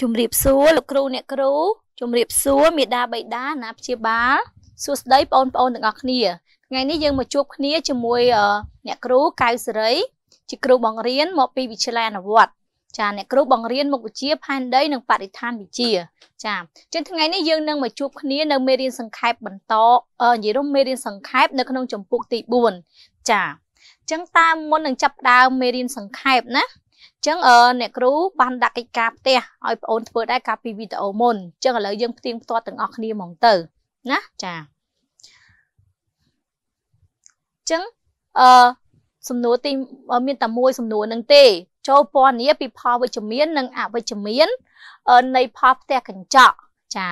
ជំរាបសួរលោកគ្រូអ្នកគ្រូ ជំរាបសួរមេដាបៃតាណាព្យាបាលសួស្តីបងប្អូនទាំងអស់គ្នាថ្ងៃនេះយើងមកជួបគ្នាជាមួយអ្នកគ្រូកៅសេរីជាគ្រូបង្រៀនមកពីវិទ្យាល័យអនុវត្តចាអ្នកគ្រូបង្រៀនមុខវិជ្ជាផែនដី និងបរិស្ថានវិទ្យាចាអញ្ចឹងថ្ងៃនេះយើងនឹងមកជួបគ្នានៅមេរៀនសង្ខេបបន្តនិយាយរួមមេរៀនសង្ខេបនៅក្នុងចម្ពោះទី4ចាអញ្ចឹងតាមមុននឹងចាប់ផ្ដើមមេរៀនសង្ខេបណាចឹងអ្នកគ្រូបានដាក់កិច្ចការផ្ទះឲ្យបងអូនធ្វើដែរកាលពីវីដេអូមុនចឹងឥឡូវយើងផ្ទៀងផ្ទាត់ទាំងអស់គ្នាហ្មងទៅណាចាចឹងអឺសំណួរទីមានតែមួយសំណួរនឹងទេចូលពណ៌នាពីផលវិជ្ជមាននិងអវិជ្ជមាននៃផលផ្ទះកញ្ចក់ចា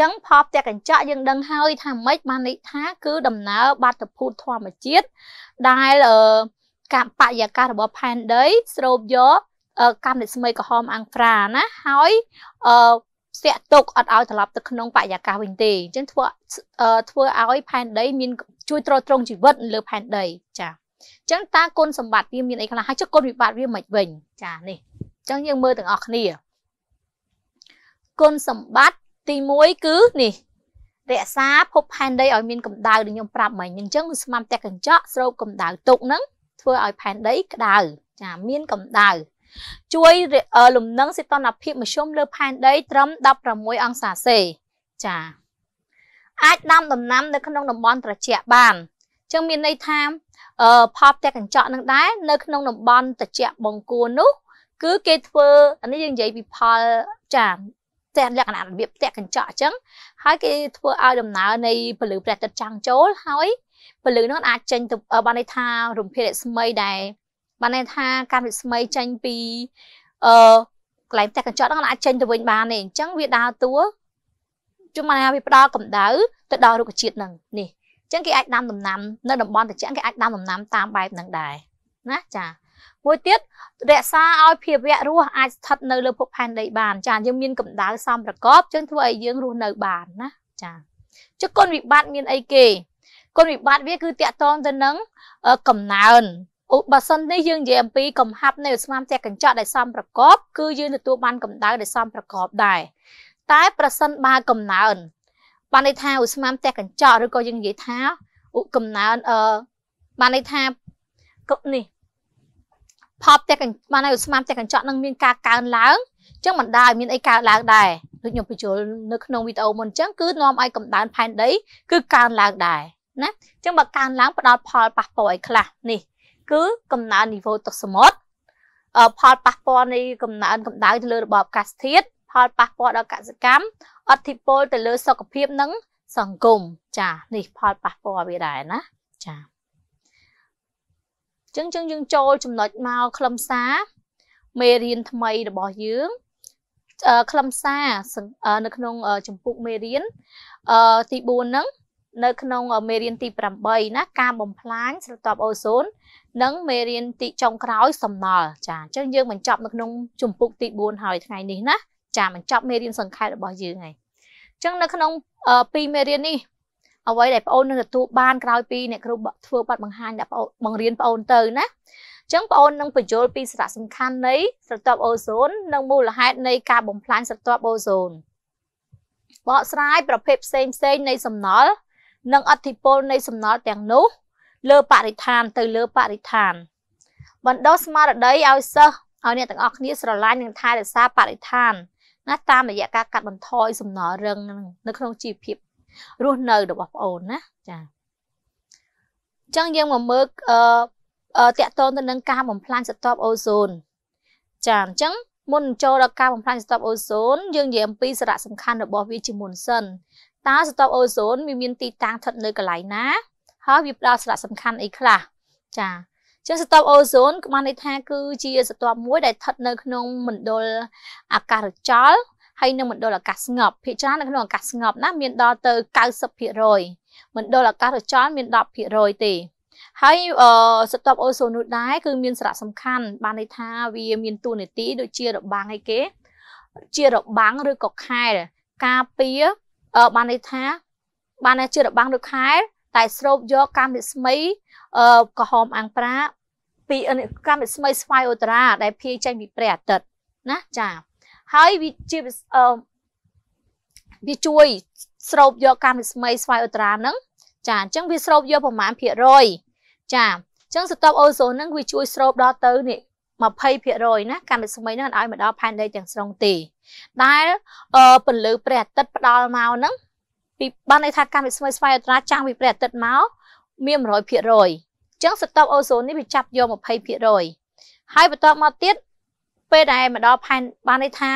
ចឹងផលផ្ទះកញ្ចក់យើងដឹងហើយថាម៉េចបានន័យថា គឺដំណើរបាតុភូតធម្មជាតិដែលអឺកម្មបរិយាកាសរបស់ផែនដីស្រូបយកកម្មនិស្មីក្រហមអង្គហ្វ្រាណាហើយអឺស្ទាក់ទុកអត់ឲ្យត្រឡប់ទៅក្នុងបរិយាកាសវិញទេអញ្ចឹងធ្វើធ្វើឲ្យផែនដីមានជួយទ្រទ្រង់ជីវិតលើផែនដីចាអញ្ចឹងតើគុណសម្បត្តិវាមានអីខ្លះហើយចុះគុណវិបត្តិវាមិនវិញចានេះអញ្ចឹងយើងមើលទាំងអស់គ្នាគុណសម្បត្តិទី1គឺនេះរក្សាភពផែនដីឲ្យមានកម្ដៅដូចខ្ញុំប្រាប់មិញអញ្ចឹងស្មាំតែកញ្ចក់ស្រូបកម្ដៅទុកហ្នឹងធ្វើឲ្យផែនដីក្តៅចាមានកម្ដៅជួយលំនឹងសីតុណ្ហភាពមធ្យមលើផែនដី ត្រឹម16អង្សាសេចាអាចដាំដំណាំនៅក្នុងតំបន់ត្រជាក់បានចឹងមានន័យថាផលផ្ទះកញ្ចក់នឹងដែរនៅក្នុងតំបន់ត្រជាក់បង្គួរនោះគឺគេធ្វើអានេះយើងនិយាយពីផលចាផ្ទះលក្ខណៈរបៀបផ្ទះកញ្ចក់អញ្ចឹងហើយគេធ្វើឲ្យដំណើរនៃពន្លឺព្រះអាទិត្យចាំងចូលហើយពលឺនោះអាចចេញទៅបានន័យថារំភារស្មីដែរបានន័យថាការវិស្មីចេញពីអឺកន្លែងផ្ទះកញ្ចក់ហ្នឹងអាចចេញទៅវិញបានទេអញ្ចឹងវាដើរតួជុំណាវាផ្ដល់កម្ដៅទៅដល់រុក្ខជាតិហ្នឹងនេះអញ្ចឹងគេអាចដាំដំណាំនៅតំបន់ត្រជាក់គេអាចដាំដំណាំតាមបែបហ្នឹងដែរណាចាមួយទៀតរក្សាឲ្យភាវៈរស់អាចស្ថិតនៅលើភពផែនដីបានចាយើងមានកម្ដៅសមប្រកបចឹងធ្វើឲ្យយើងរស់នៅបានណាចាចុះគុណវិបត្តិមានអីគេគុណវិបត្តិវាគឺតកតងទៅនឹងកំណើនអូបើសិននេះយើងនិយាយអំពីកំហាប់នៃឧស្ម័នផ្ទះកញ្ចក់ដែលសមប្រកបគឺយើងទទួលបានកម្ដៅដែលសមប្រកបដែរតែប្រសិនបើកំណើនបានន័យថាឧស្ម័នផ្ទះកញ្ចក់ឬក៏យើងនិយាយថាឧកំណើនអឺបានន័យថានេះផលផ្ទះកញ្ចក់បានន័យឧស្ម័នផ្ទះកញ្ចក់នឹងមានការកើនឡើងអញ្ចឹងមិនដាឲ្យមានអីកើនឡើងដែរដូចខ្ញុំបញ្ចូលនៅក្នុងវីដេអូមុនអញ្ចឹងគឺនាំឲ្យកម្ដៅផែនដី គឺកើនឡើងដែរណាអញ្ចឹងបើកើនឡើងផ្ដល់ផលប៉ះពាល់អីខ្លះនេះ គឺកំណើននីវ៉ូទឹកសមុទ្រផលប៉ះពាល់នៃកំណើនកម្ដៅទៅលើរបបអាកាសធាតុផលប៉ះពាល់ដល់កសិកម្មអតិពលទៅលើសុខភាពនិងសង្គមចានេះផលប៉ះពាល់វាដែរណាចាចឹងចឹងយើងចូលចំណុចមកខ្លឹមសារមេរៀនថ្មីរបស់យើងខ្លឹមសារនៅក្នុងចម្ពោះមេរៀនទី4ហ្នឹងនៅក្នុងមេរៀនទី8ណាការបំផ្លាញស្រទាប់អូសូននិងមេរៀនទីចុងក្រោយសំណល់ចាអញ្ចឹងយើងបញ្ចប់នៅក្នុងជំពូកទី4ហើយថ្ងៃនេះណាចាបញ្ចប់មេរៀនសង្ខេបរបស់យើងហើយអញ្ចឹងនៅក្នុងពីមេរៀននេះអ្វីដែលបងអូននឹងទទួលបានក្រោយពីអ្នកគ្រូធ្វើបទបង្ហាញដាក់បងបង្រៀនបងអូនទៅណាចឹងបងអូននឹងបញ្យល់ពីសារៈសំខាន់នៃ ស្រទាប់អូសូននិងមូលហេតុនៃការបំផ្លាញស្រទាប់អូសូនបកស្រាយប្រភេទផ្សេងផ្សេងនៃសំណល់និងអធិពលនៃសំណល់ទាំងនោះ លើបរិស្ថាន ទៅលើបរិស្ថានបណ្ដុះស្មារតីឲ្យសិស្សឲ្យអ្នកទាំងអស់គ្នាស្រឡាញ់និងថែរក្សាបរិស្ថានណាតាមរយៈការកាត់បន្ថយសំណល់រឹងនៅក្នុងជីវភាពរស់នៅរបស់ប្អូនណាចា៎អញ្ចឹងយើងមកមើលអឺតកតងទៅនឹងការបំផ្លាញសត្វអូសូនចា៎អញ្ចឹងមុនចូលដល់ការបំផ្លាញសត្វអូសូនយើងនិយាយអំពីសារៈសំខាន់របស់វាជាមុនសិនតើស្រទាប់អូសូនវាមានទីតាំងស្ថិតនៅកន្លែងណាហើយវាផ្ដល់សារៈសំខាន់អីខ្លះចាចឹងស្រទាប់អូសូនក៏បានន័យថា គឺជាស្រទាប់មួយដែលស្ថិតនៅក្នុងមណ្ឌលអាកាសរចល ហើយនៅមណ្ឌលអាកាសស្ងប់ភាគច្រើននៅក្នុងអាកាសស្ងប់ណាមានដល់ទៅ90%មណ្ឌលអាកាសរចលមាន10%ទេហើយសត្វតបអូសូននោះដែរគឺមានសារៈសំខាន់បានន័យថាវាមានតួនាទី ដូចជារបាំងអីគេជារបាំងឬក៏ខែលការពារបានន័យថាបានជារបាំងឬខែតែ ស្រូបយកកម្មវិស្មីក្រហមអាំងប្រា ពីកម្មវិស្មីស្វាយអូតារា ដែលភាយចេញពីព្រះអាទិត្យណាចាហើយវាជាវាជួយ ស្រូបយកកម្មវិស្មីស្វាយអូតារាហ្នឹងចាអញ្ចឹងវាស្រូបយកប្រមាណភាគរយ ចាអញ្ចឹងសតពអូសូនហ្នឹងវាជួយស្រូបដល់ទៅនេះ20%ណាកម្មស្មីនឹងអត់ឲ្យមកដល់ផែនដីទាំងស្រុងទេដែលពន្លឺព្រះអាទិត្យផ្ដល់មកហ្នឹងពីបានន័យថាកម្មស្មីស្វ័យអត្រាចាំងពីព្រះអាទិត្យមកមាន100%អញ្ចឹងសតុបអូសូននេះវាចាប់យក20%ហើយបន្ទាប់មកទៀតពេលដែលមកដល់ផែនបានន័យថា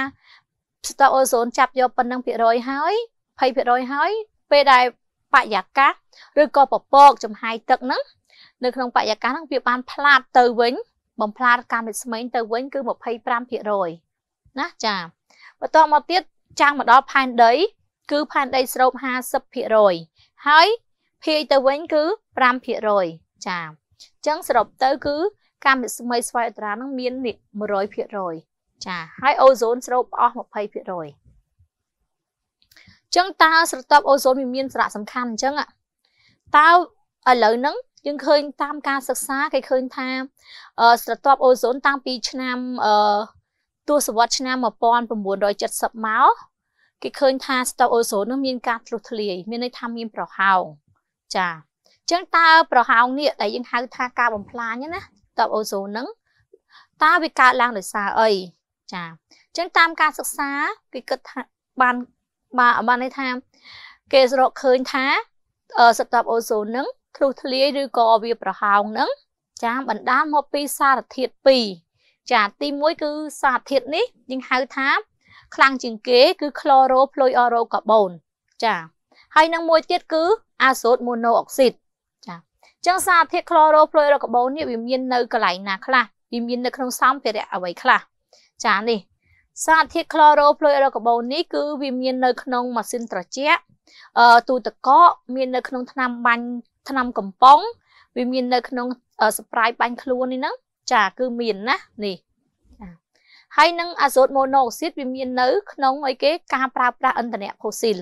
សតុបអូសូនចាប់យកប៉ុណ្ណឹងភាគរយហើយ20%ហើយពេលដែលបរិយាកាសឬក៏ពពកចំហាយទឹកហ្នឹង នៅក្នុងបរិយាកាសហ្នឹងវាបានផ្លាតទៅវិញបំផ្លាញកាំរស្មីទៅវិញគឺ25%ណាចាបន្តមកទៀតចាំងមកដល់ផែនដី គឺផែនដីស្រូប50%ហើយភាយទៅវិញគឺ5%ចាអញ្ចឹងសរុបទៅ គឺកាំរស្មីស្វ័យអត្រានឹងមាន100%ចាហើយអូសូនស្រូបអស់20%ចឹងតើស្រទាប់អូសូនវាមានសារៈសំខាន់អញ្ចឹងតើឥឡូវហ្នឹងយើងឃើញតាមការសិក្សាគេឃើញថាស្រទាប់អូសូនតាំងពីឆ្នាំទសវត្សរ៍ឆ្នាំ1970មកគេឃើញ ថាស្រទាប់អូសូននោះមានការធ្លុះធ្លាយមានន័យថាមានប្រហោងចាអញ្ចឹងតើប្រហោងនេះដែលយើងហៅថាការបំផ្លាញណាស្រទាប់អូសូនហ្នឹងតើវាកើតឡើងដោយសារអីចាអញ្ចឹងតាមការសិក្សាគេគិតថាបានបានបានន័យថាគេរកឃើញថាសត្វតបអូសូននឹងធ្លុះធ្លាយឬក៏វាប្រហោងហ្នឹងចាបណ្ដាលមកពីសារធាតុ2ចាទី1គឺសារធាតុនេះយើងហៅថាខ្លាំងជាងគេ គឺ chlorofluorocarbon ចាហើយនឹងមួយទៀតគឺ azot monoxide ចាអញ្ចឹងសារធាតុ chlorofluorocarbon នេះវាមាននៅកន្លែងណា ខ្លះវាមាននៅក្នុងសម្ភារៈអ្វីខ្លះចានេះសារធាតុ chlorofluorocarbon នេះគឺវាមាននៅក្នុងម៉ាស៊ីនត្រជាក់អឺទូទឹកកកមាននៅក្នុងថ្នាំបាញ់ឆ្នាំកំប៉ុងវាមាននៅ ក្នុង spray បាញ់ខ្លួននេះណាចាគឺមានណានេះហើយនឹងអាសូតម៉ូណូអ៊ុកស៊ីតវាមាននៅក្នុងអីគេការប្រើប្រាស់ឥន្ធនៈផូស៊ីល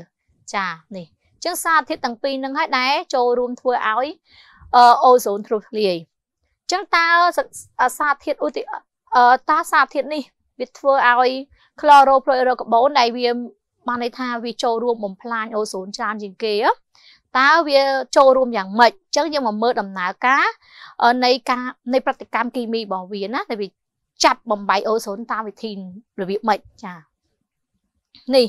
ចានេះចឹងសារធាតុទាំងពីរនឹងហើយដែរចូលរួមធ្វើឲ្យអូសូនទ្រុបធ្លាយចឹងតើសារធាតុឧទាតើសារធាតុនេះវាធ្វើឲ្យ chloropolyurocarbon ដែលវាបានន័យថាវាចូលរួមបំផ្លាញអូសូនច្រើនជាងគេតើវាចូលរួមយ៉ាងម៉េចអញ្ចឹងយើងមកមើលដំណើរការនៃការនៃប្រតិកម្មគីមីរបស់វាណាដែលវាចាប់បំបីអូសូនតាមវិធីរបៀបម៉េចចានេះ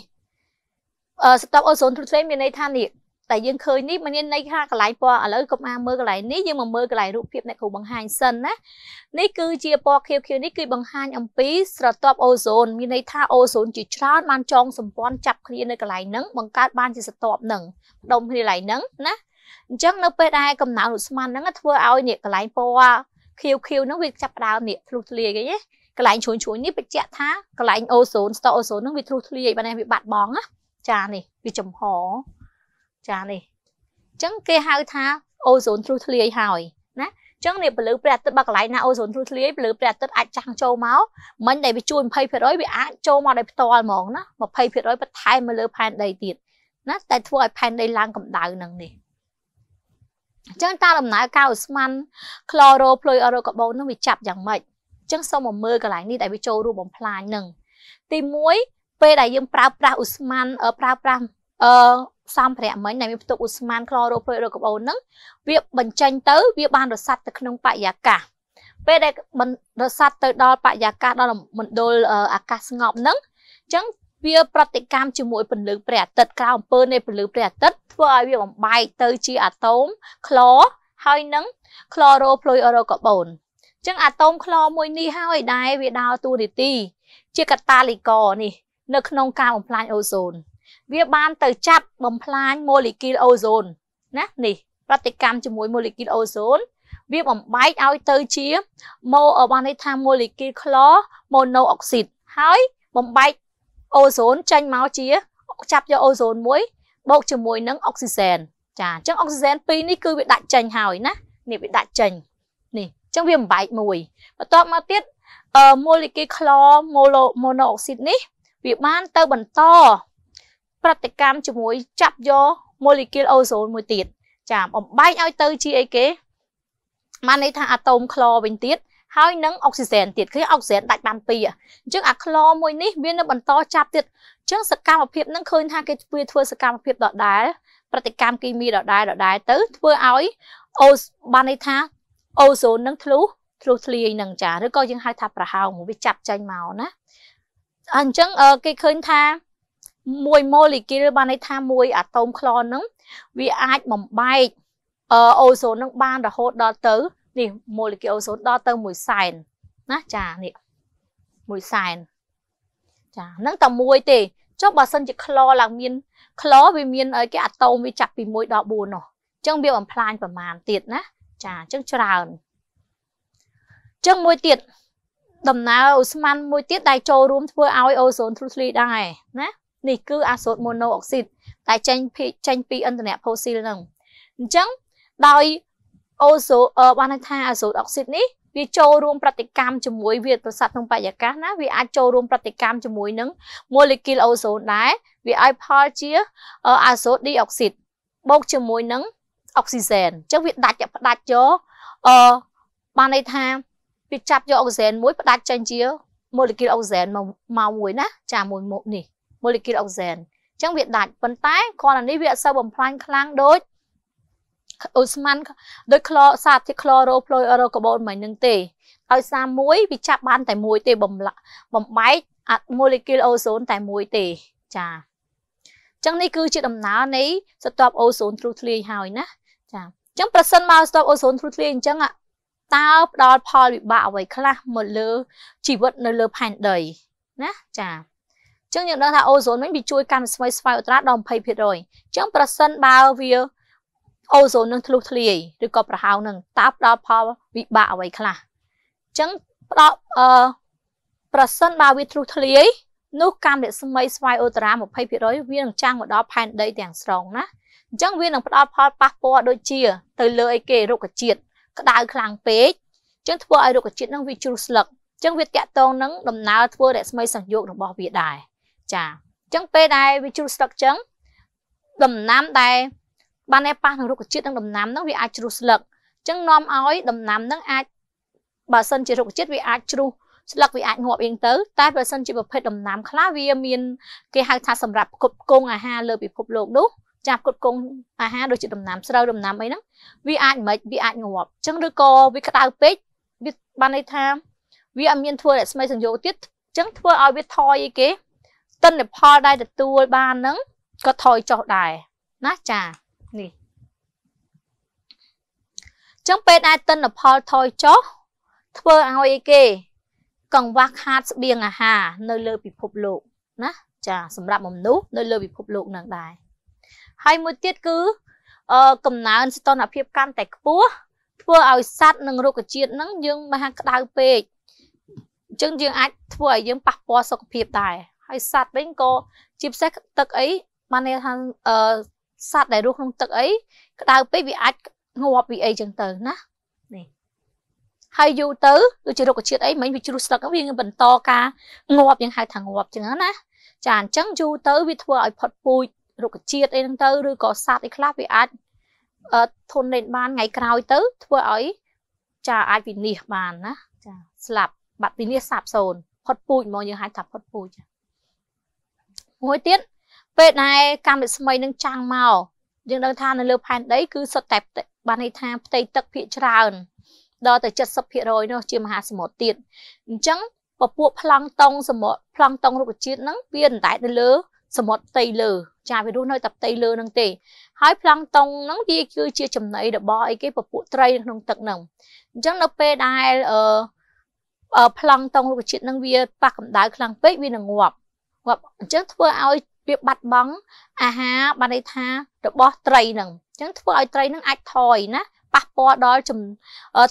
អឺស្តុបអូសូនទ្រុស្លេមានន័យថានេះតែយើងឃើញនេះមិនមានន័យថាកន្លែងពណ៌ឥឡូវកុំអាមើលកន្លែងនេះយើងមកមើលកន្លែងរូបភាពអ្នកគ្រូបង្ហាញសិនណានេះគឺជាពណ៌ខៀវខៀវនេះគឺ បង្ហាញ អំពីស្រទាប់អូโซនមានន័យថាអូโซនជាច្រើន បានចងសម្ព័ន្ធចាប់គ្នានៅកន្លែងហ្នឹងបង្កើតបានជាស្រទាប់ហ្នឹងដុំគ្នាកន្លែងហ្នឹងណាអញ្ចឹងនៅ ពេលដែលកំណៅឧស្ម័នហ្នឹងធ្វើឲ្យនេះកន្លែងពណ៌ខៀវខៀវហ្នឹងវាចាប់ដើមនេះធ្លុះធ្លាយអីហ៎កន្លែងជ្រួញជ្រួញនេះបញ្ជាក់ថាកន្លែងអូโซនស្តុអូโซនហ្នឹងវាធ្លុះធ្លាយបាទវាបាត់បង់ណាចានេះវាចំហចានេះអញ្ចឹងគេហៅថាអូសូនទ្រុះធ្លាយហើយណាចឹងនេះពន្លឺព្រះអាទិត្យបើកន្លែងណាអូសូនទ្រុធ្លាយពន្លឺព្រះអាទិត្យអាចចាំងចូលមកមិញដែលវាជួយ20%វាអាចចូលមកដោយផ្ទាល់ហ្មងណា20%បន្ថែមមកលើផែនដីទៀតណាតែធ្វើឲ្យផែនដីឡើងកម្ដៅនឹងនេះចឹងតាដំណើរការអូស្មန်ក្លរ៉ូផ្លុយអរ៉ូកាបូននឹងវាចាប់យ៉ាងម៉េចចឹងសូមមកមើលកន្លែងនេះដែលវាចូលរួមបំផ្លាញនឹងទី1ពេលដែលយើងប្រើប្រាស់អូស្មန်ប្រើប្រាស់អឺសម្ភារៈមិញដែលមានផ្ទុកឧស្ម័នក្លរូប្លុយរូកាបូនហ្នឹងវាបញ្ចេញទៅវាបានរសាត់ទៅក្នុងបរិយាកាសពេលដែលរសាត់ទៅដល់បរិយាកាសដល់មណ្ឌលអាកាសស្ងប់ហ្នឹងអញ្ចឹងវាប្រតិកម្មជាមួយពន្លឺព្រះអាទិត្យក្រៅអំពើនៃពន្លឺព្រះអាទិត្យធ្វើឲ្យវាបំបែកទៅជាអាតូមក្លហើយនឹងក្លរូប្លុយរូកាបូនអញ្ចឹងអាតូមក្លមួយនេះហើយដែលវាដើរតួនាទីជាកតាលីករនេះ នៅ ក្នុងការបំផ្លាញអូសូន។វាបានទៅចាប់បំផ្លាញម៉ូលេគុលអូโซនណានេះប្រតិកម្មជាមួយម៉ូលេគុលអូโซនវាបំបែកឲ្យទៅជាម៉ូបានន័យថាម៉ូលេគុលក្លរម៉ូណូអុកស៊ីតហើយបំបែកអូโซនចេញមកជាចាប់យកអូโซនមួយបូកជាមួយនឹងអុកស៊ីសែនចាអញ្ចឹងអុកស៊ីសែន2នេះគឺវាដាក់ចេញហើយណានេះវាដាក់ចេញនេះអញ្ចឹងវាបំបែកមួយបន្ទាប់មកទៀតម៉ូលេគុលក្លរម៉ូណូអុកស៊ីតនេះវាបានទៅបន្តប្រតិកម្មជាមួយចាប់យក molecule អូសូនមួយទៀតចាបំបែកឲ្យទៅជាអីគេបានន័យថាអាតូមក្លវិញទៀតហើយនឹងអុកស៊ីសែនទៀតឃើញអុកស៊ីសែនដាច់បានពីរអញ្ចឹងអាក្លមួយនេះវានៅបន្តចាប់ទៀតអញ្ចឹងសកម្មភាពនឹងឃើញថាគេធ្វើធ្វើសកម្មភាពដដែលប្រតិកម្មគីមីដដែលដដែលទៅធ្វើឲ្យអូបានន័យថាអូសូននឹងធ្លុះធ្លុះធ្លាយនឹងចាឬក៏យើងហៅថាប្រហោងវាចាប់ចេញមកណាអញ្ចឹងគេឃើញថាមួយម៉ូលេគុលបានន័យថាមួយអាតូមក្លនហ្នឹងវាអាចបំបែកអូសូននឹងបានរហូតដល់ទៅនេះម៉ូលេគុលអូសូនដល់ទៅ1សែនណាចានេះ1សែនចានឹងតែមួយទេចុះបើសិនជាក្លឡើងមានក្លវាមានអីគេអាតូមវាចាប់ពី1ដល់4នោះអញ្ចឹងវាបំផ្លាញប្រមាណទៀតណាចាអញ្ចឹងច្រើនអញ្ចឹងមួយទៀតដំណើរអូស្មန်មួយទៀតដែលចូលរួមធ្វើឲ្យអូសូនទ្រុស្លីដែរណានេះគឺអាសូតម៉ូណូអុកស៊ីតតែចេញពីចេញពីឥន្ធនៈផូស៊ីលហ្នឹងអញ្ចឹងដោយអូសូបានន័យថាអាសូតអុកស៊ីតនេះវាចូលរួមប្រតិកម្មជាមួយវាប្រសាទក្នុងបរិយាកាសណាវាអាចចូលរួមប្រតិកម្មជាមួយនឹងម៉ូលេគុលអូសូនដែរវាឲ្យផលជាអាសូតឌីអុកស៊ីតបូកជាមួយនឹងអុកស៊ីសែនអញ្ចឹងវាដាច់ផ្ដាច់យកអឺបានន័យថាវាចាប់យកអុកស៊ីសែនមួយផ្ដាច់ចេញជាម៉ូលេគុលអុកស៊ីសែនមកមួយណាចាមួយមុខនេះម៉ូលេគុលអុកស៊ីសែនអញ្ចឹងវាដាច់ប៉ុន្តែគ្រាន់តែនេះវាអត់សូវបំផ្លាញខ្លាំងដូចអូស្មန်ដូចក្លសារធាតុក្លរ៉ូផ្លូយរ៉ូកាបូនមិននឹងទេឲ្យសារមួយវាចាប់បានតែមួយទេបំលាក់បំបែកអាម៉ូលេគុលអូសូនតែមួយទេចា៎ចឹងនេះគឺជាដំណើរនៃសតបអូសូនទ្រុធ្លាយហើយណាចាអញ្ចឹងប្រសិនមកសតបអូសូនទ្រុធ្លាយអញ្ចឹងតើផ្ដល់ផលវិបាកអ្វីខ្លះមកលើជីវិតនៅលើផែនដីណាចាចឹងយើងដឹងថាអូសូនវិញវាជួយកាន់ស្វ័យស្វ័យអត្រាដល់20%អញ្ចឹងប្រសិនបើវាអូសូននឹងធ្លុះធ្លាយឬក៏ប្រហោងនឹងតើផ្ដល់ផលវិបាកអ្វីខ្លះអញ្ចឹងផ្ដល់អឺប្រសិនបើវាធ្លុះធ្លាយនោះកម្មរស្មីស្វ័យអូត្រា20%វានឹងចាំងមកដល់ផែនដីទាំងស្រុងណាអញ្ចឹងវានឹងផ្ដល់ផលប៉ះពាល់ដូចជាទៅលើអីគេរុក្ខជាតិក្តៅខ្លាំងពេកអញ្ចឹងធ្វើឲ្យរុក្ខជាតិនឹងវាជ្រុះស្លឹកអញ្ចឹងវាតាក់ទងនឹងដំណើរធ្វើរស្មីសង្យោគរបស់វាដែរចាអញ្ចឹងពេលដែលវាជ្រុះស្លឹកអញ្ចឹងដំណាំដែលបានតែប៉ះនឹងរុក្ខជាតិនឹងដំណាំហ្នឹងវាអាចជ្រុះស្លឹកអញ្ចឹងនាំឲ្យដំណាំហ្នឹងអាចបើសិនជារុក្ខជាតិវាអាចជ្រុះស្លឹកវាអាចងាប់អៀងទៅតែបើសិនជាប្រភេទដំណាំខ្លះវាមានគេហៅថាសម្រាប់ផ្គត់ផ្គង់អាហារលើពិភពលោកនោះចាប់ផ្គត់ផ្គង់អាហារដូចជាដំណាំស្រូវដំណាំអីហ្នឹងវាអាចមិនវាអាចងាប់អញ្ចឹងឬក៏វាក្តៅពេកវាបានន័យថាវាអត់មានធ្វើរស្មីសញ្យោទៀតអញ្ចឹងធ្វើឲ្យវាថយអីគេទិន្នផលដែលទទួលបានហ្នឹងក៏ថយចុះដែរណាចានេះចឹងពេលដែលទិន្នផលថយចុះធ្វើឲ្យអីគេកង្វះខាតស្បៀងអាហារនៅលើពិភពលោកណាចាសម្រាប់មនុស្សនៅលើពិភពលោកនឹងដែរហើយមួយទៀតគឺអឺកំណើនស្ថានភាពកាន់តែខ្ពស់ធ្វើឲ្យសัตว์និងរុក្ខជាតិនឹងយើងមហាក្តៅពេកអញ្ចឹងយើងអាចធ្វើឲ្យយើងប៉ះពាល់សុខភាពដែរហើយសត្វវិញក៏ជាពិសេសទឹកអីបានន័យថាអឺសត្វដែលរស់ក្នុងទឹកអីក្តៅពេកវាអាចងាប់វាអីចឹងទៅណានេះហើយយូរទៅដូចជារុក្ខជាតិអីមិញវាជ្រុះស្លឹកវាបន្តការងាប់យ៉ាងហៅថាងាប់ចឹងណាចាអញ្ចឹងយូរទៅវាធ្វើឲ្យផុតពូជរុក្ខជាតិអីហ្នឹងទៅឬក៏សត្វអីខ្លះវាអាចធន់លេងបានថ្ងៃក្រោយទៅធ្វើឲ្យចាអាចវិនិច្ឆ័យបានណាចាស្លាប់បាត់វិនិច្ឆ័យសាបសូន្យផុតពូជហ្មងយើងហៅថាផុតពូជចាមួយទៀតពេលដែលកម្មវិស្មីនឹងចាំងមកយើងដឹងថានៅលើផែនដីគឺសុទ្ធតែបានន័យថាផ្ទៃទឹកភាគច្រើនដល់ទៅ70%នោះជាមហាសមុទ្រទៀតអញ្ចឹងពពួកប្លង់តុងសមុទ្រប្លង់តុងរុក្ខជាតិហ្នឹងវាមិនតែនៅលើសមុទ្រផ្ទៃលើចាវារស់នៅតែផ្ទៃលើហ្នឹងទេហើយប្លង់តុងហ្នឹងវាគឺជាចំណីរបស់អីគេពពួកត្រីនៅក្នុងទឹកហ្នឹងអញ្ចឹងនៅពេលដែលអឺប្លង់តុងរុក្ខជាតិហ្នឹងវាប៉ះកម្ដៅខ្លាំងពេកវានឹងងាប់ងាប់អញ្ចឹងធ្វើឲ្យវាបាត់បង់អាហារបានន័យថារបស់ត្រីហ្នឹងអញ្ចឹងធ្វើឲ្យត្រីហ្នឹងអាចថយណាប៉ះពាល់ដល់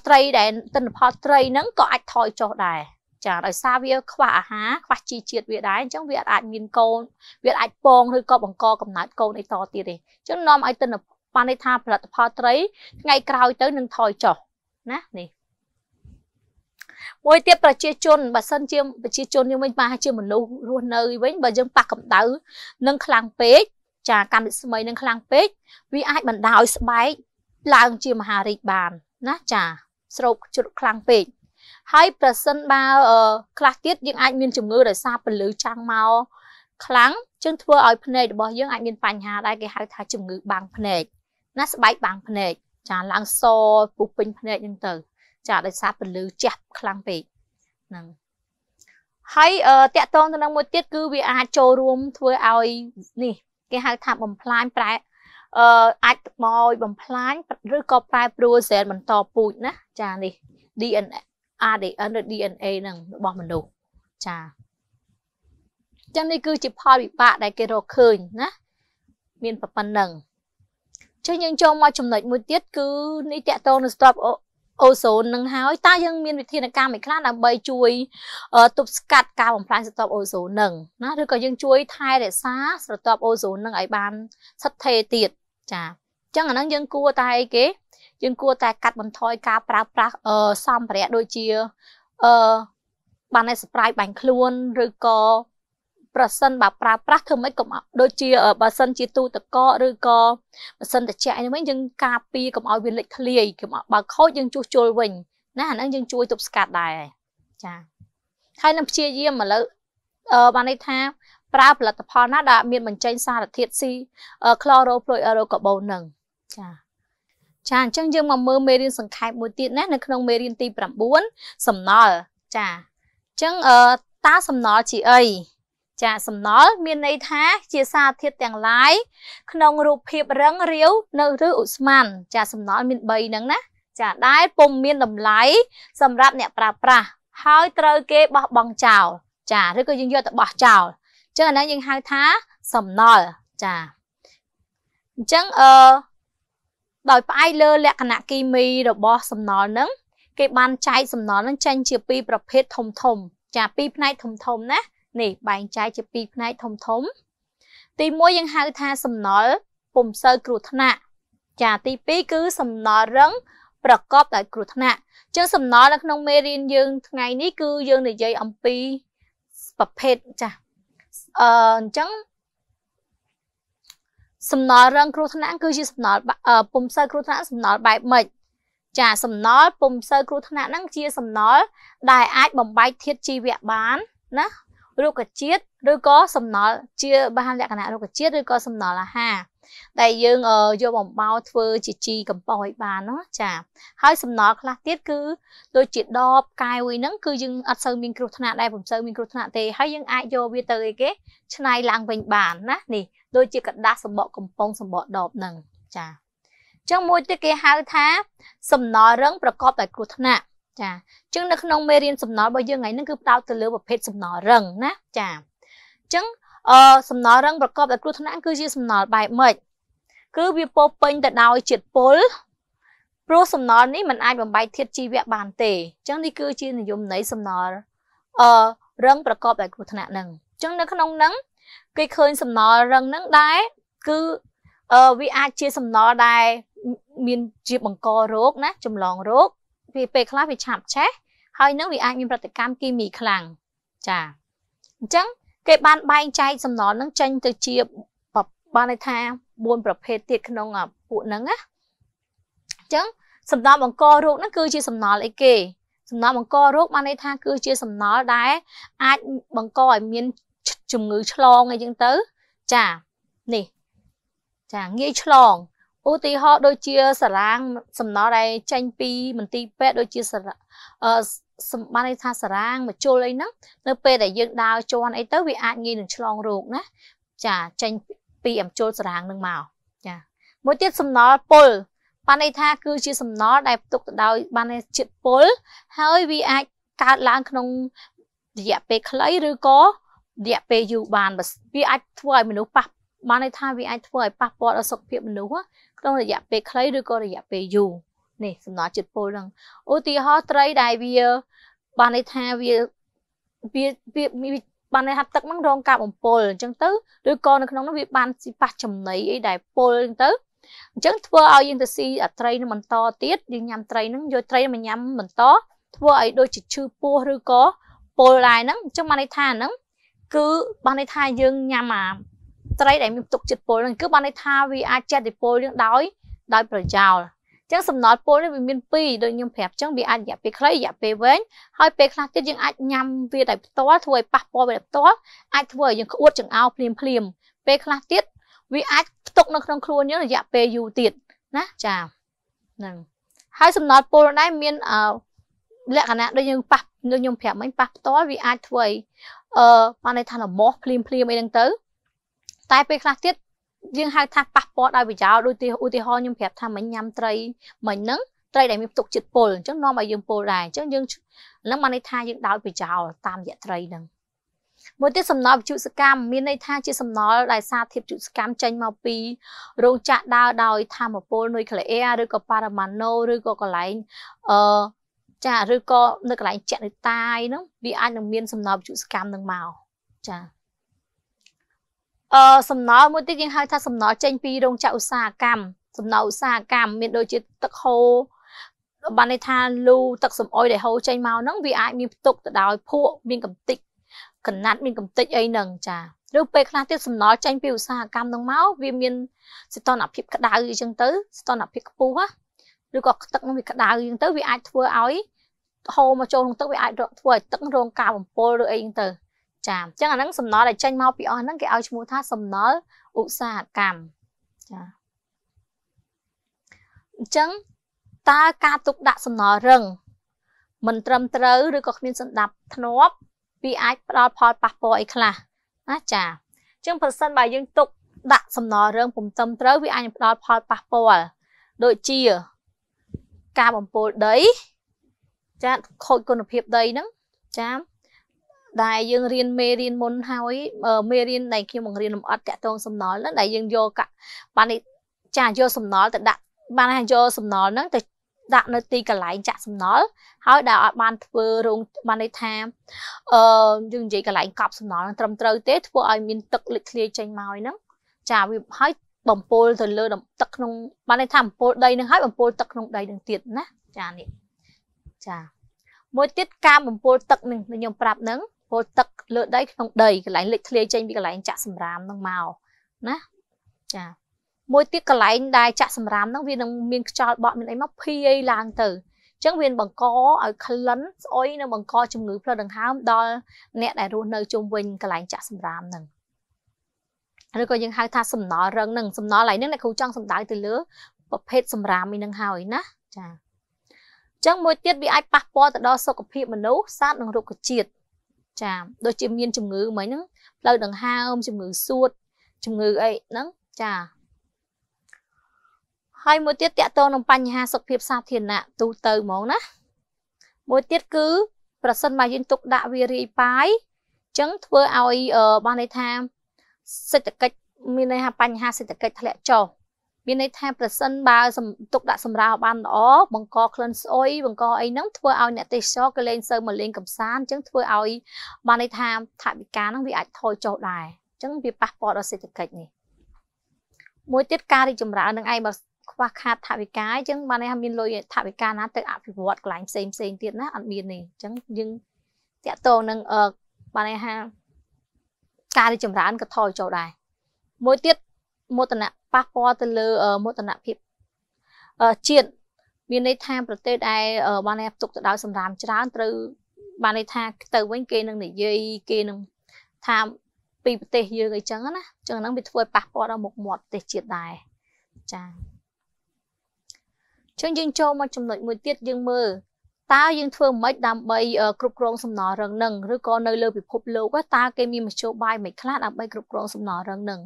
ត្រីដែលទិន្នផលត្រីហ្នឹងក៏អាចថយចុះដែរចាដោយសារវាខ្វះអាហារខ្វះជីជាតិវាដែរអញ្ចឹងវាអាចមានកូនវាអាចពងឬក៏បង្កកំណើតកូនអីតទៀតទេអញ្ចឹងនាំឲ្យទិន្នបានន័យថាផលិតផលត្រីថ្ងៃក្រោយទៅនឹងថយចុះណានេះមួយទៀតប្រជាជនបើសិនជាប្រជាជនយើងវិញប្រហែលជាមនុស្សរស់នៅវិញបើយើងប៉ះកម្ដៅនឹងខ្លាំងពេកចាកម្មវិស្មីនឹងខ្លាំងពេកវាអាចបណ្ដោយស្បែកឡើងជាមហារីកបានណាចាស្រោបជ្រុតខ្លាំងពេកហើយប្រសិនបើខ្លះទៀតយើងអាចមានជំងឺដោយសារពន្លឺចាំងមកខ្លាំងជាងធ្វើឲ្យភ្នែករបស់យើងអាចមានបញ្ហាដែរគេហៅថាជំងឺបាំងភ្នែកណាស្បែកបាំងភ្នែកចាឡើងសពុះពេញភ្នែកហ្នឹងទៅចាដោយសារពលឺជះខ្លាំងពេកហ្នឹងហើយតកតងទៅនឹងមួយទៀតគឺវាអាចចូលរួមធ្វើឲ្យនេះគេហៅថាបំផ្លាញប្រែអឺអាចមកបំផ្លាញឬក៏ប្រែប្រួលសែលបន្តពូជណាចានេះ DNA ADN ឬ DNA ហ្នឹងរបស់មនុស្សចាចឹងនេះគឺជាផលវិបាកដែលគេរកឃើញណាមានប៉ុណ្ណឹងចឹងយើងចូលមកចំណុចមួយទៀតគឺនេះតកតងនឹង stop អូសូននឹងហើយតើយើងមានវិធានការមួយខ្លះដើម្បីជួយទប់ស្កាត់ការបំផ្លាញស្រទាប់អូសូននឹងណាឬក៏យើងជួយ ថែរក្សាស្រទាប់អូសូននឹងឲ្យបានស្ថិរទៀតចាអញ្ចឹងអាហ្នឹងយើងគួរតែគេយើងគួរតែកាត់បន្ថយការប្រើប្រាស់សម្ភារៈដូចជាអឺបានតែ spray បាញ់ខ្លួនឬក៏ប្រសិនបើប្រើប្រាស់ធ្វើម៉េចកុំដូចជាបើសិនជាទូទឹកកកឬក៏ម៉ាស៊ីនត្រជាក់អីហ្នឹងយើងការពារកុំឲ្យវាលេចធ្លាយកុំបើខូចយើងជួសជុលវិញណាអាហ្នឹងយើងជួយទប់ស្កាត់ដែរចាហើយនឹងព្យាយាមឥឡូវអឺបានន័យថាប្រើផលិតផលណាដែលមានបញ្ចេញ សារធាតុស៊ី chlorofluorocarbon នឹងចាចាអញ្ចឹងយើងមកមើលមេរៀនសង្ខេបមួយទៀតណានៅក្នុងមេរៀនទី9សំណល់ចាអញ្ចឹងអឺតាសំណល់ជាអីចាសំណល់មានន័យថាជាសារធាតុទាំងឡាយក្នុង រូបភាពរឹងរាវនៅឬឧស្ម័នចាសំណល់មាន3ហ្នឹងណាចាដែលពុំមានតម្លៃសម្រាប់អ្នកប្រើប្រាស់ហើយត្រូវគេបោះបង់ចោលចាឬក៏យើងយកទៅបោះចោលអញ្ចឹងអាហ្នឹងយើងហៅថាសំណល់ចាអញ្ចឹងអឺដោយផ្អែកលើលក្ខណៈគីមីរបស់សំណល់ហ្នឹង គេបានចែកសំណល់ហ្នឹងចេញ ជាពីរប្រភេទធំធំ ចាពីរផ្នែកធំធំណានេះបែងចែកជាពីរផ្នែកធំធំទី1យើងហៅថាសំណល់ពុំសូវគ្រោះថ្នាក់ចាទី2គឺសំណល់រឹងប្រកបដោយគ្រោះថ្នាក់ជាងសំណល់នៅក្នុងមេរៀនយើងថ្ងៃនេះគឺយើងនិយាយអំពីប្រភេទចាអឺអញ្ចឹងសំណល់រងគ្រោះថ្នាក់គឺជាសំណល់ពុំសូវគ្រោះថ្នាក់សំណល់បែបម៉េចចាសំណល់ពុំសូវគ្រោះថ្នាក់ហ្នឹងជាសំណល់ដែលអាចបំបែកធាតុជីវៈបានណារុក្ខជាតិឬក៏សំណល់ជាបានលក្ខណៈរុក្ខជាតិឬក៏សំណល់អាហារដែលយើងយកបំបោធ្វើជាជីកំប៉ុស្តឲ្យបានណាចាហើយសំណល់ខ្លះទៀតគឺដូចជាដបកាយហ្នឹងគឺយើងអត់សូវមានគ្រោះថ្នាក់ដែរពុំសូវមានគ្រោះថ្នាក់ទេហើយយើងអាចយកវាទៅអីគេឆ្នៃឡើងវិញបានណានេះដូចជាกระដាសសម្បកកំប៉ុងសម្បកដបហ្នឹងចាចឹងមួយទៀតគេហៅថាសំណល់រឹងប្រកបដោយគ្រោះថ្នាក់ចាអញ្ចឹងនៅក្នុងមេរៀនសំណល់របស់យើងថ្ងៃនេះគឺផ្ដោតទៅលើប្រភេទសំណល់រឹងណាចាអញ្ចឹងអឺសំណល់រឹងប្រកបដោយគ្រោះថ្នាក់គឺជាសំណល់បែបម៉េចគឺវាពោពេញទៅដោយជាតិពុលព្រោះសំណល់នេះมันអាចបំបែកធាតុជីវៈបានទេអញ្ចឹងនេះគឺជានិយមន័យសំណល់អឺរឹងប្រកបដោយគ្រោះថ្នាក់នឹងអញ្ចឹងនៅក្នុងនឹងគេឃើញសំណល់រឹងនឹងដែរគឺអឺវាអាចជាសំណល់ដែរមានជាបង្ករោគណាចម្លងរោគវាពេលខ្លះវាឆាប់ឆេះហើយនឹងវាអាចមានប្រតិកម្មគីមីខ្លាំងចាអញ្ចឹងគេបានបែងចែកសំណល់នឹងចេញទៅជាបានន័យថា4ប្រភេទទៀតក្នុងពួកហ្នឹងណាអញ្ចឹងសំណល់បង្ករោគហ្នឹងគឺជា សំណល់អីគេ សំណល់បង្ករោគបានន័យថា គឺជាសំណល់ដែលអាចបង្កឲ្យមានជំងឺឆ្លងអីចឹងទៅចានេះចាងាយឆ្លងឧទាហរណ៍ដូចជាសារាងសំណល់ដែលចេញពីមន្ទីរពេទ្យដូចជាសារាអឺសម្បានន័យថាសារាងមជុលអីហ្នឹងនៅពេលដែលយើងដើរជន់អីទៅវាអាចងាយនឹងឆ្លងរោគណាចាចេញពីអមជុលសារាង នឹងមកចាមួយទៀតសំណល់ពុលបានន័យថា គឺជាសំណល់ដែលផ្ទុកទៅដោយបានជាតិពុលហើយវាអាចកើតឡើងក្នុងរយៈពេលខ្លីឬក៏រយៈពេលយូរបានវាអាចធ្វើឲ្យ មនុស្សប៉ះបានន័យថាវាអាចធ្វើឲ្យប៉ះពាល់ដល់សុខភាពមនុស្សក្នុងរយៈពេលខ្លីឬក៏រយៈពេលយូរនេះសំណល់ជាតិពុលហ្នឹងឧទាហរណ៍ត្រីដែលវាបានន័យថាវាវាវាបានន័យថាទឹកហ្នឹងរងការបំពុលអញ្ចឹងទៅឬក៏នៅក្នុងនោះវាបានស៊ីប៉ះចំណីអីដែលពុលអញ្ចឹងទៅអញ្ចឹងធ្វើឲ្យយើងទៅស៊ីអាត្រីនឹងបន្តទៀតយើងញ៉ាំត្រីនឹងយកត្រីមកញ៉ាំបន្តធ្វើឲ្យដូចជាឈឺពោះឬក៏ពុលដែរហ្នឹងអញ្ចឹងបានន័យថាហ្នឹងគឺបានន័យថាយើងញ៉ាំអាត្រីដែលមានផ្ទុកជាតិពុលនឹងគឺបានន័យថាវាអាចចេះតិពុលយើងដោយដោយប្រយោលចឹងសំណល់ពុលនេះវាមាន2ដូចខ្ញុំប្រាប់ចឹងវាអាចរយៈពេលខ្លីរយៈពេលវែងហើយពេលខ្លះទៀតយើងអាចញ៉ាំវាដោយផ្ទាល់ធ្វើឲ្យប៉ះពាល់វាផ្ទាល់អាចធ្វើឲ្យយើងក្អួតចង្អោរភ្លាមភ្លាមពេលខ្លះទៀតវាអាចផ្ទុកនៅក្នុងខ្លួនយើងរយៈពេលយូរទៀតណាចាហ្នឹងហើយសំណល់ពុលដែរមានលក្ខណៈដូចយើងប៉ះដូចខ្ញុំប្រាប់មិញប៉ះផ្ទាល់វាអាចធ្វើឲ្យអឺបានន័យថារមាស់ភ្លាមភ្លាមអីហ្នឹងទៅតែពេលខ្លះទៀតយើងហៅថាប៉ះពាល់ដោយប្រយោលដូចឧទាហរណ៍ខ្ញុំប្រាប់ថាមិញញ៉ាំត្រីមិញហ្នឹងត្រីដែលមានផ្ទុកជាតិពុលអញ្ចឹងនាំឲ្យយើងពុលដែរអញ្ចឹងយើងហ្នឹងមកន័យថាយើងដោយប្រយោលតាមរយៈត្រីហ្នឹងមួយទៀតសំណល់វិជុសកម្មមានន័យថាជាសំណល់ដែលសារធាតុវិជុសកម្មចេញមកពីរោងចក្រដើរដោយធម្មពលនុយក្លេអ៊ែរឬក៏ប៉ារ៉ាម៉ាណូឬក៏កន្លែងអឺចាឬក៏នៅកន្លែងចាក់នៅតាយហ្នឹងវាអាចនឹងមានសំណល់វិជុសកម្មនឹងមកចាអឺសំណល់មួយទៀតយើងហៅថាសំណល់ចេញពីរោងចក្រឧស្សាហកម្មសំណល់ឧស្សាហកម្មមានដូចជាទឹកហូរបានន័យថាលូទឹកសំអុយដែលហូរចេញមកហ្នឹងវាអាចមានផ្ទុកទៅដោយភក់មានកំតិចកណាត់មានកំតិចអីហ្នឹងចាឬពេលខ្លះទៀតសំណល់ចេញពីឧស្សាហកម្មហ្នឹងមកវាមានសីតុណ្ហភាពក្តៅអញ្ចឹងទៅសីតុណ្ហភាពខ្ពស់ឬក៏ទឹកហ្នឹងវាក្តៅអញ្ចឹងទៅវាអាចធ្វើឲ្យហូរមកចូលក្នុងទឹកវាអាចធ្វើឲ្យទឹករងការបំពុលឬអីអញ្ចឹងទៅចាអញ្ចឹងអាហ្នឹងសំណល់ដែលចេញមកពីអស់ហ្នឹងគេឲ្យឈ្មោះថាសំណល់ឧស្សាហកម្មចាអញ្ចឹងតើការទុកដាក់សំណល់រឹងមិនត្រឹមត្រូវឬក៏គ្មានសន្តាប់ធ្នាប់វាអាចផ្ដល់ផលប៉ះពាល់អីខ្លះណាចាអញ្ចឹងប្រសិនបើយើងទុកដាក់សំណល់រឿងពុំត្រឹមត្រូវវាអាចផ្ដល់ផលប៉ះពាល់ដូចជាការបំពុលដី ចាខូចគុណភាពដីហ្នឹងចាដែលយើងរៀនមេរៀនមុនហើយមេរៀនដែលខ្ញុំបង្រៀនលំអិតតាក់ទងសំណល់ហ្នឹងដែលយើងយកបាននេះចាយកសំណល់ទៅដាក់បានថាយកសំណល់ហ្នឹងទៅដាក់នៅទីកន្លែងចាក់សំណល់ហើយដែលអាចបានធ្វើរោងបានន័យថាអឺយើងនិយាយកន្លែងកប់សំណល់ហ្នឹងត្រឹមត្រូវទេធ្វើឲ្យមានទឹកលេចធ្លាយចេញមកហ្នឹងចាវាហើយបំពុលទៅលើទឹកក្នុងបានន័យថាបំពុលដីនឹងហើយបំពុលទឹកក្នុងដីនឹងទៀតណាចានេះចាមួយទៀតការបំពុលទឹកនឹងខ្ញុំប្រាប់នឹងហូរទឹកលើដីក្នុងដីកន្លែងលេចធ្លាយចេញពីកន្លែងចាក់សំរាមហ្នឹងមកណាចាមួយទៀតកន្លែងដែលចាក់សំរាមហ្នឹងវានឹងមានខ្យល់បក់មានអីមកភាយឡើងទៅចឹងវាបង្កឲ្យក្លិនស្អុយនៅបង្កជំងឺផ្លូវដង្ហើមដល់អ្នកដែលរស់នៅជុំវិញកន្លែងចាក់សំរាមហ្នឹងឬក៏យើងហៅថាសំណល់រឹងហ្នឹងសំណល់ឡើងហ្នឹងអ្នកគ្រូចង់សំដៅទៅលើប្រភេទសំរាមនេះហ្នឹងហើយណាចាអញ្ចឹងមួយទៀតវាអាចប៉ះពាល់ទៅដល់សុខភាពមនុស្សសត្វនិងរុក្ខជាតិចាដូចជាមានជំងឺមិញហ្នឹងផ្លូវដង្ហើមជំងឺសួតជំងឺអីហ្នឹងចាហើយមួយទៀតតកតងនឹងបញ្ហាសុខភាពសាធារណៈទូទៅហ្មងណាមួយទៀតគឺប្រសិនបើយើងទុកដាក់វារាយប៉ាយចឹងធ្វើឲ្យបានន័យថាសេដ្ឋកិច្ចមានន័យថាបញ្ហាសេដ្ឋកិច្ចធ្លាក់ចុះមានន័យថាប្រសិនបើទុកដាក់សម្រាលបានល្អបង្កក្លិនស្អុយបង្កអីហ្នឹងធ្វើឲ្យអ្នកទេសចរក៏លេងសើមកលេងកំសាន្តអញ្ចឹងធ្វើឲ្យបានន័យថាថវិកាហ្នឹងវាអាចថយចុះដែរអញ្ចឹងវាប៉ះពាល់ដល់សេដ្ឋកិច្ចនេះមួយទៀតការរីចម្រើននឹងឯងបើខ្វះខាតថវិកាអញ្ចឹងបានន័យថាមានលុយថវិកាណាទៅអភិវឌ្ឍកន្លែងផ្សេងផ្សេងទៀតណាអត់មានទេអញ្ចឹងយើងតាក់ទងនឹងបានន័យថាការរីចម្រើនក៏ថយចុះដែរមួយទៀតមោទនៈប៉ះពាល់ទៅលើមោទនភាពជាតិមានន័យថាប្រទេសដែលបានផ្ទុកទៅដោយសម្រាមច្រើនត្រូវបានន័យថាទៅវិញគេនឹងនិយាយគេនឹងថាពីប្រទេសយើងអីចឹងណាចឹងហ្នឹងវាធ្វើឲ្យប៉ះពាល់ដល់មុខមាត់ប្រទេសជាតិដែរចា៎ចឹងយើងចូលមកចំណុចមួយទៀតយើងមើលតើយើងធ្វើម៉េចដើម្បីគ្រប់គ្រងសំណល់រឹងនឹងឬក៏នៅលើពិភពលោកតើគេមានមធ្យោបាយមិនខ្លះដើម្បីគ្រប់គ្រងសំណល់រឹងនឹង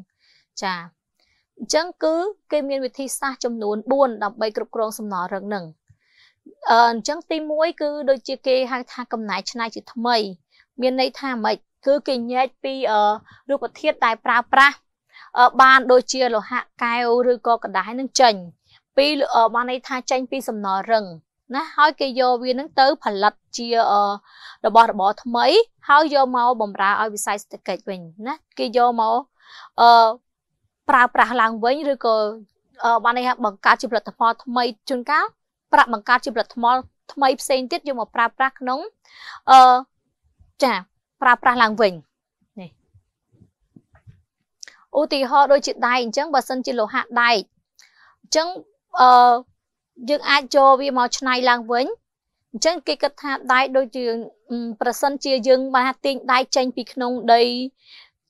ចា៎អញ្ចឹងគឺគេមានវិធីសាស្ត្រចំនួន4ដើម្បីគ្រប់គ្រងសំណល់រឹងនឹងអញ្ចឹងទី1គឺដូចជាគេហៅថាកំណែច្នៃជាថ្មី មានន័យថាម៉េចគឺគេញែកពីរូបធាតុដែលប្រើប្រាស់បានដូចជាលោហៈកែវឬក៏กระดาษនឹងចេញពីបានន័យថាចេញពីសំណល់រឹងណាហើយគេយកវានឹងទៅផលិតជារបស់របរថ្មីហើយយកមកបំរើឲ្យវិស័យសេដ្ឋកិច្ចវិញណាគេយកមកអឺប្រើប្រាស់ឡើងវិញឬក៏បានន័យថាបង្កើតជាផលិតផលថ្មីជួនកាលប្រាក់បង្កើតជាផលិតផលថ្មីផ្សេងទៀតយកមកប្រើប្រាស់ក្នុងអឺចាប្រើប្រាស់ឡើងវិញនេះឧទាហរណ៍ដូចជាដែកអញ្ចឹងបើសិនជាលោហៈដែកអញ្ចឹងអឺយើងអាចចូលវាមកឆ្នៃឡើងវិញអញ្ចឹងគេគិតថាដែកដូចជាប្រសិនជាយើងបានទាញដែកចេញពីក្នុងដី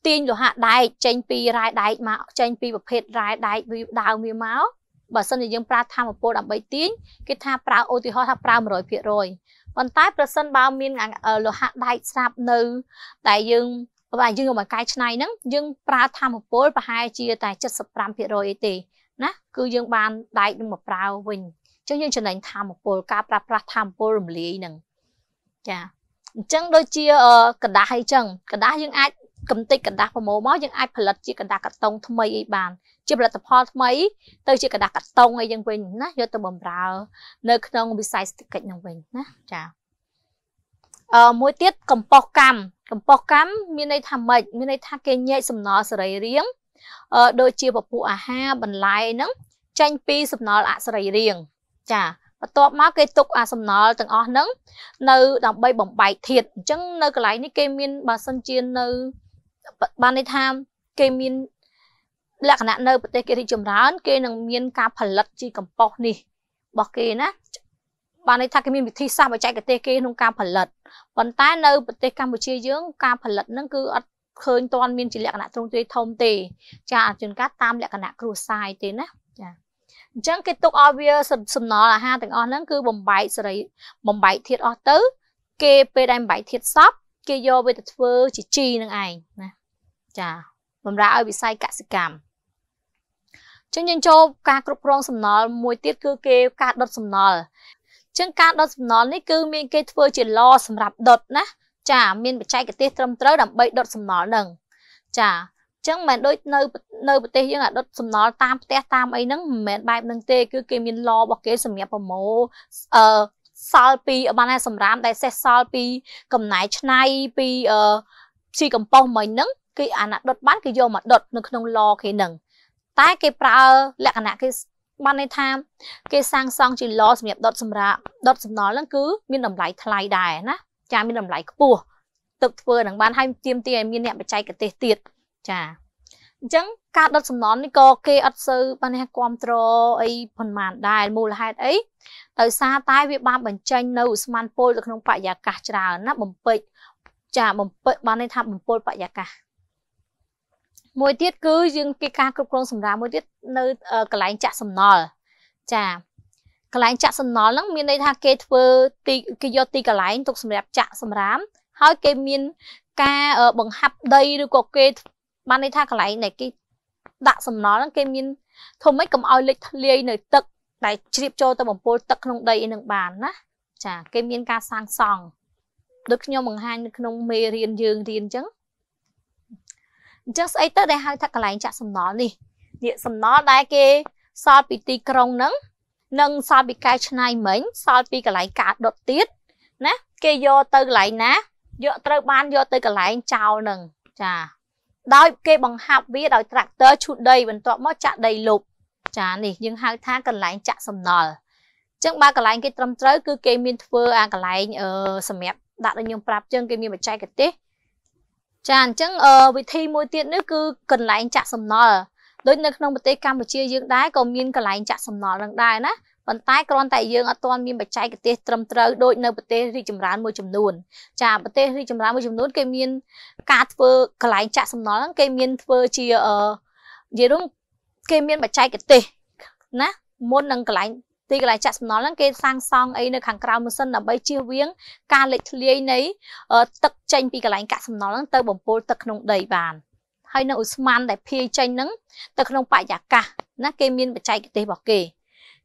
ទាញលោហៈដែកចេញពីរ៉ែដែកមកចេញពីប្រភេទរ៉ែដែកវាដើមវាមកបើសិនជាយើងប្រើធម្មពលដើម្បីទាញគេថាប្រើឧទាហរណ៍ថាប្រើ100%ប៉ុន្តែប្រសិនបើមានលោហៈដែកស្រាប់នៅតែយើងបើយើងមកកាយឆ្នៃហ្នឹងយើងប្រើធម្មពលប្រហែលជាតែ75%អីទេណាគឺយើងបានដែកនឹងមកប្រើវិញអញ្ចឹងយើងចំណេញធម្មពលការប្រើប្រាស់ធម្មពលរំលាយហ្នឹងចាអញ្ចឹងដូចជាกระดาษអីចឹងกระดาษយើងអាចកំទេចกระดาษប្រមូលមកយើងអាចផលិតជាกระดาษកាតុងថ្មីអីបានជាផលិតផលថ្មី ទៅជាกระดาษកាតុងអីយ៉ាងវិញណាយកទៅបំរើ នៅក្នុងវិស័យសេដ្ឋកិច្ចនឹងវិញណាចាអឺមួយទៀតកំប៉ុស្កម្មកំប៉ុស្កម្មមានន័យថាម៉េចមានន័យថាគេញែកសំណល់សរីរាង្គអឺដូចជាពពុះអាហារបន្លែហ្នឹងចេញពីសំណល់អសរីរាង្គចាបន្ទាប់មកគេទុក អាសំណល់ទាំងអស់ហ្នឹងនៅដើម្បីបំបែកធាតុអញ្ចឹងនៅកន្លែងនេះគេមានបើសិនជានៅបានន័យថាគេមានលក្ខណៈនៅប្រទេសគេរីកចម្រើនគេនឹងមានការផលិតជីកំប៉ុស្តនេះរបស់គេណាបានន័យថាគេមានវិធីសាស្ត្របច្ចេកទេសគេក្នុងការផលិតប៉ុន្តែនៅប្រទេសកម្ពុជាយើងការផលិតហ្នឹងគឺអត់ឃើញតាន់មានជាលក្ខណៈទ្រង់ទ្រាយធំទេចាអជនកាតាមលក្ខណៈគ្រួសារទេណាចាអញ្ចឹងគេទុកឲ្យវាសំណល់អាហារទាំងអស់ហ្នឹងគឺបំបែកសេរីបំបែកធាតុអស់ទៅ គេពេលដែលបំបែកធាតុសពគេយកវាទៅធ្វើជាជីនឹងឯងណាចាបំរើឲ្យវិស័យកសិកម្មចឹងយើងចូលការគ្រប់គ្រង សំណល់មួយទៀតគឺគេការដុតសំណល់ចឹងការដុតសំណល់នេះគឺមានគេធ្វើជាឡសម្រាប់ដុតណាចា មានបច្ចេកទេសត្រឹមត្រូវដើម្បីដុតសំណល់នឹងចាចឹងមិនដូច នៅនៅប្រទេសយើងអាដុតសំណល់តាមផ្ទះតាមអីហ្នឹងមិនមែនបែបហ្នឹងទេគឺគេមានឡរបស់គេសម្រាប់ប្រមូលអឺសល់ពីបានតែសម្រាប់ដែលសេះសល់ពីកំណែឆ្នៃពីអឺជីកំប៉ុស្តមិញហ្នឹងគេអាណាដុតបានគេយកមកដុតនៅក្នុងឡគេនឹងតែគេប្រើលក្ខណៈគេបានន័យថាគេសាងសង់ជាឡសម្រាប់ដុតសម្រាប់ដុតសំណល់ហ្នឹងគឺ មានតម្លៃថ្លៃដែរណាចាមានតម្លៃខ្ពស់ទឹកធ្វើនឹងបានហើយទៀមទីឲ្យមានអ្នកបច្ចេកទេសទៀតចាអញ្ចឹងការដុតសំណល់នេះក៏គេអត់សូវបានថាគ្រប់ត្រអីប៉ុន្មានដែរមូលហេតុអីដោយសារតែវាបានបញ្ចេញនៅឧស្ម័នពុលទៅក្នុងបរិយាកាសច្រើនណាបំពេចចាបំពេចបានន័យថាបំពុលបរិយាកាសមួយទៀតគឺយើងពីការគ្រប់គ្រងសម្រាមមួយទៀតនៅកន្លែងចាក់សំណល់ចាកន្លែងចាក់សំណល់ហ្នឹងមានន័យថាគេធ្វើទីគេយកទីកន្លែងទុកសម្រាប់ចាក់សម្រាមហើយគេមានការបង្ហាប់ដីឬក៏គេបានន័យថាកន្លែងដែលគេដាក់សំណល់ហ្នឹងគេមានធ្វើម៉េចកុំឲ្យលិចធ្លាយនៅ ទឹកដែលជ្រាបចូលទៅបំពុលទឹកក្នុងដីឯនឹងបានណាចាគេមានការសាងសង់ដូចខ្ញុំបង្ហាញនៅក្នុងមេរៀនយើងរៀនអញ្ចឹងអញ្ចឹងស្អីទៅដែលហៅថាកន្លែងចាក់សំណល់នេះនេះសំណល់ដែលគេសល់ពីទីក្រុងហ្នឹងនិងសល់ពីកែឆ្នៃមិញសល់ពីកន្លែងកាដុតទៀតណាគេយកទៅកន្លែងណាយកត្រូវបានយកទៅកន្លែងចោលហ្នឹងចាដោយគេបង្ហាប់វាដោយត្រាក់ទ័រឈូតដីបន្ទាប់មកចាក់ដីលុបចានេះយើងហៅថាកន្លែងចាក់សំណល់អញ្ចឹងបើកន្លែងគេត្រឹមត្រូវគឺគេមានធ្វើអាកន្លែងអឺសម្រាប់ដាក់ដូចខ្ញុំប្រាប់អញ្ចឹងគេមានបច្ចេកទេសចាអញ្ចឹងវិធីមួយទៀតនេះគឺកន្លែងចាក់សំណល់ដូចនៅក្នុងប្រទេសកម្ពុជាយើងដែរក៏មានកន្លែងចាក់សំណល់នឹងដែរណាប៉ុន្តែគ្រាន់តែយើងអត់ទាន់មានបច្ចេកទេសត្រឹមត្រូវដូចនៅប្រទេសរីកចម្រើនមួយចំនួនចាប្រទេសរីកចម្រើនមួយចំនួនគេមានការធ្វើកន្លែងចាក់សំណល់ហ្នឹងគេមានធ្វើជានិយាយរួមគេមានបច្ចេកទេសណាមុននឹងកន្លែងទីកន្លែងចាក់សំណល់ហ្នឹងគេសាងសង់អីនៅខាងក្រៅម៉ាស៊ីនដើម្បីជៀសវាង ការលេចធ្លាយនៃទឹកចេញពីកន្លែងកាក់សំណល់ហ្នឹងទៅបំពុលទឹកក្នុងដីបានហើយនៅឧស្ម័នដែលភាយចេញហ្នឹងទៅក្នុងបរិយាកាសណាគេមានបច្ចេកទេសរបស់គេ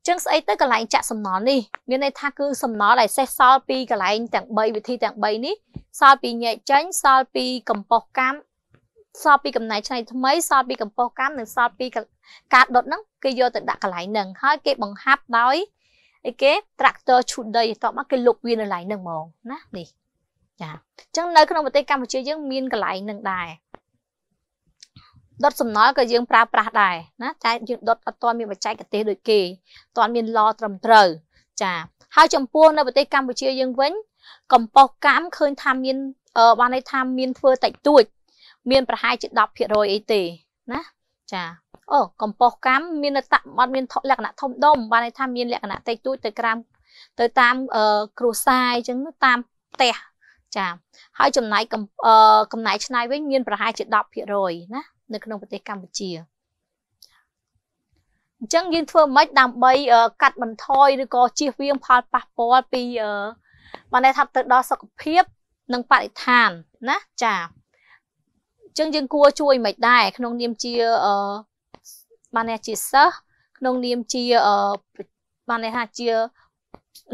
ចឹងស្អីទៅកន្លែងចាក់សំណល់នេះមានន័យថាគឺសំណល់ដែលសេះសល់ពីកន្លែងទាំង3វិធីទាំង3នេះសល់ពីញែកចេញសល់ពីកំប៉ុស្តកម្មសល់ពីកំណែឆ្នៃថ្មីសល់ពីកម្ពស់កម្មនិងសល់ពីការដុតហ្នឹងគេយកទៅដាក់កន្លែងហ្នឹងហើយគេបង្ហាប់ដោយអីគេ tractor ឈូតដីបន្ទាប់មកគេលុបវានៅកន្លែងហ្នឹងហ្មងណានេះចាអញ្ចឹងនៅ ក្នុងប្រទេសកម្ពុជាយើងមានកន្លែងហ្នឹងដែរដុតសំណល់ក៏យើងប្រើប្រាស់ដែរណាតែយើងដុតអត់ទាន់មានបច្ចេកទេសដូចគេអត់មានឡត្រឹមត្រូវចាហើយចំពោះនៅប្រទេសកម្ពុជាយើងវិញ កំប៉ុស្តកម្មឃើញថាមានបានន័យថាមានធ្វើតិចតួចមានប្រហែលជា10%អីទេណាចាអូកំប៉ុស្តកម្មមានតអត់មានលក្ខណៈធំដុំបានន័យថាមានលក្ខណៈតិចតួចទៅក្រាមទៅតាមគ្រួសារអញ្ចឹងតាមផ្ទះចាហើយចំណាយកំណែឆ្នៃវិញមានប្រហែលជា10%ណានៅក្នុងប្រទេសកម្ពុជាអញ្ចឹងយើងធ្វើម៉េចដើម្បី កាត់បន្ថយឬក៏ជៀសវាងផលប៉ះពាល់ពីបានន័យថាទៅដល់សុខភាព និងបរិស្ថានណាចា៎ចឹងយើងគួរជួយមិនដែរក្នុងនាមជាអឺបានន័យជាសិស្សក្នុងនាមជាអឺបានន័យថាជា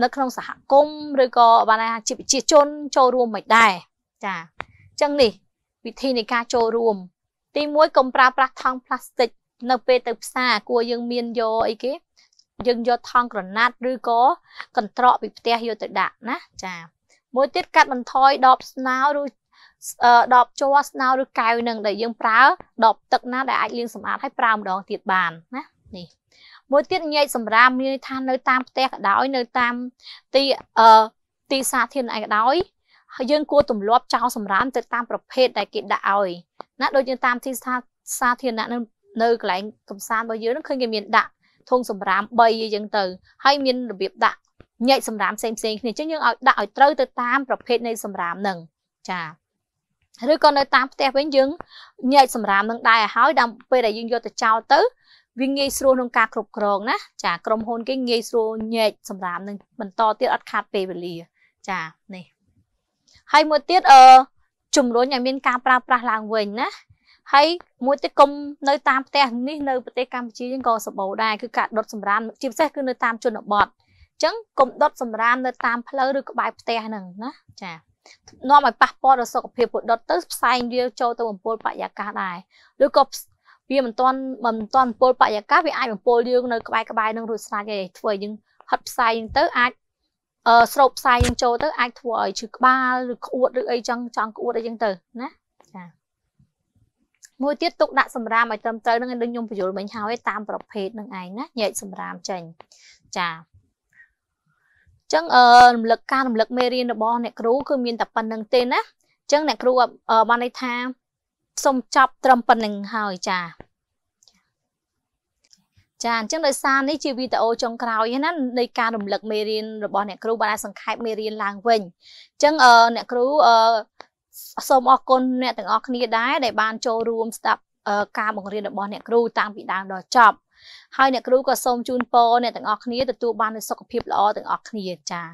នៅក្នុងសហគមន៍ឬក៏បានន័យថាជាប្រជាជនចូលរួមមិនដែរចាអញ្ចឹងនេះវិធីនៃការចូលរួម ទី1កុំប្រើប្រាស់ថង់ផ្លាស្ទិកនៅពេលទៅផ្សារគួរយើងមានយកអីគេយើងយកថង់ក្រណាត់ឬក៏កន្ត្រកពីផ្ទះយកទៅដាក់ណាចាមួយទៀតកាត់បន្ថយដបស្នោឬដបជ័រស្នោឬកែវនឹងដែលយើងប្រើដបទឹកណាដែលអាចលាងសម្អាតហើយប្រើម្ដងទៀតបានណានេះមួយទៀតញែកសម្រាមមានន័យថានៅតាមផ្ទះក៏ដោយនៅតាមទីអឺទីសាធារណៈក៏ដោយហើយយើងគួរទម្លាប់ចោលសម្រាមទៅតាម ប្រភេទដែលគេដាក់ឲ្យណាដូចយើងតាមទីសាសាធារណៈនៅនៅកន្លែងកំសាន្តរបស់យើងនឹងឃើញគេមានដាក់ធុងសម្រាម3អីចឹងទៅហើយមានរបៀបដាក់ញែកសម្រាមផ្សេងៗគ្នាអញ្ចឹងយើងឲ្យដាក់ឲ្យត្រូវទៅតាមប្រភេទនៃសម្រាមហ្នឹងចា៎ឬក៏នៅតាមផ្ទះវិញយើងញែកសម្រាមនឹងដែរឲ្យហើយដល់ពេលដែលយើងយកទៅចោលទៅវាងាយស្រួលក្នុងការគ្រប់គ្រងណា ចាក្រុមហ៊ុនគេងាយស្រួលញែកសម្រាមនឹងបន្តទៀតអត់ខាតពេលវេលាចានេះហើយមួយទៀតអឺជំរុញឲ្យមានការប្រើប្រាស់ឡើងវិញណាហើយមួយទៀតគុំនៅ តាមផ្ទះនេះនៅប្រទេសកម្ពុជាយើងក៏សម្បូរដែរគឺការដុតសម្រាមជាពិសេសគឺនៅតាមជនបទអញ្ចឹងគុំដុតសម្រាមនៅតាមផ្លូវឬក្បែរផ្ទះហ្នឹងណាចានាំឲ្យប៉ះពាល់ដល់សុខភាពពលរដ្ឋទៅផ្សែងវាចូលទៅបំពុលបរិយាកាសដែរឬក៏វាមិនទាន់មិនទាន់បំពុលបរិយាកាសវាអាចបំពុលយើងនៅក្បែរក្បែរនឹងរួចស្រេចទេធ្វើឲ្យយើងហត់ផ្សែងយើងទៅអាចអឺស្រោបផ្សែងយើងចូលទៅអាចធ្វើឲ្យឈឺក្បាលឬក្អួតឬអីចឹងចង់ក្អួតអីចឹងទៅណាចាមួយទៀតទុកដាក់សម្រាមឲ្យត្រឹមត្រូវនឹងដូចខ្ញុំបញ្យល់មិញហើយតាមប្រភេទនឹងឯងណាញែកសម្រាមចេញចាចឹងអឺរំលឹកការរំលឹកមេរៀនរបស់អ្នកគ្រូគឺមានតែប៉ុណ្្នឹងទេណាចឹងអ្នកគ្រូបានន័យថាសូមចប់ត្រឹមប៉ុណ្្នឹងហើយចាចាអញ្ចឹងដោយសារនេះជាវីដេអូចុងក្រោយណានៃការរំលឹកមេរៀនរបស់អ្នកគ្រូបានសង្ខេបមេរៀនឡើងវិញអញ្ចឹងអ្នកគ្រូសូមអរគុណអ្នកទាំងអស់គ្នាដែរដែលបានចូលរួមស្ដាប់ការបង្រៀនរបស់អ្នកគ្រូតាំងពីដើមដល់ចប់ហើយអ្នកគ្រូក៏សូមជូនពរអ្នកទាំងអស់គ្នាទទួលបាននូវសុខភាពល្អទាំងអស់គ្នាចា៎